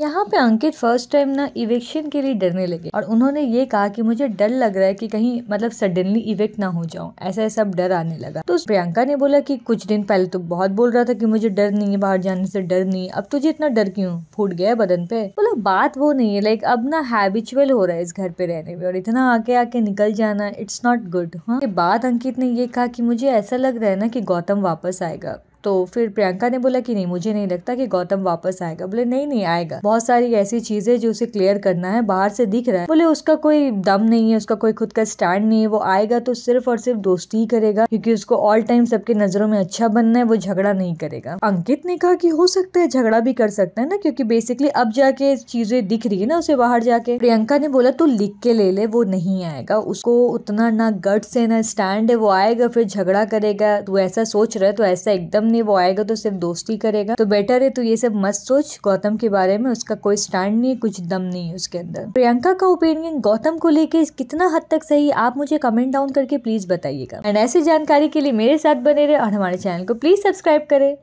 यहाँ पे अंकित first time ना इवेक्शन के लिए डरने लगे और उन्होंने ये कहा कि मुझे डर लग रहा है कि कहीं मतलब सडनली इवेक्ट ना हो जाऊं ऐसा अब डर आने लगा तो प्रियंका ने बोला कि कुछ दिन पहले तो बहुत बोल रहा था कि मुझे डर नहीं है बाहर जाने से डर नहीं अब तुझे इतना डर क्यों फूट गया है बदन पे बोला बात वो नहीं है लाइक अब ना हैबिचुअल हो रहा है इस घर पे रहने में और इतना आके आके निकल जाना इट्स नॉट गुड हाँ बाद अंकित ने ये कहा कि मुझे ऐसा लग रहा है ना कि गौतम वापस आएगा तो फिर प्रियंका ने बोला कि नहीं मुझे नहीं लगता कि गौतम वापस आएगा बोले नहीं नहीं आएगा बहुत सारी ऐसी चीजें जो उसे क्लियर करना है बाहर से दिख रहा है बोले उसका कोई दम नहीं है उसका कोई खुद का स्टैंड नहीं है वो आएगा तो सिर्फ और सिर्फ दोस्ती ही करेगा क्योंकि उसको ऑल टाइम सबके नजरों में अच्छा बनना है वो झगड़ा नहीं करेगा अंकित ने कहा कि हो सकता है झगड़ा भी कर सकता है ना क्योंकि बेसिकली अब जाके चीजें दिख रही है ना उसे बाहर जाके प्रियंका ने बोला तू लिख के ले ले वो नहीं आएगा उसको उतना ना गट्स है ना स्टैंड है वो आएगा फिर झगड़ा करेगा तू ऐसा सोच रहा है तो ऐसा एकदम नहीं वो आएगा तो सिर्फ दोस्ती करेगा तो बेटर है तो ये सब मत सोच गौतम के बारे में उसका कोई स्टैंड नहीं कुछ दम नहीं है उसके अंदर प्रियंका का ओपिनियन गौतम को लेके कितना हद तक सही आप मुझे कमेंट डाउन करके प्लीज बताइएगा एंड ऐसी जानकारी के लिए मेरे साथ बने रहे और हमारे चैनल को प्लीज सब्सक्राइब करें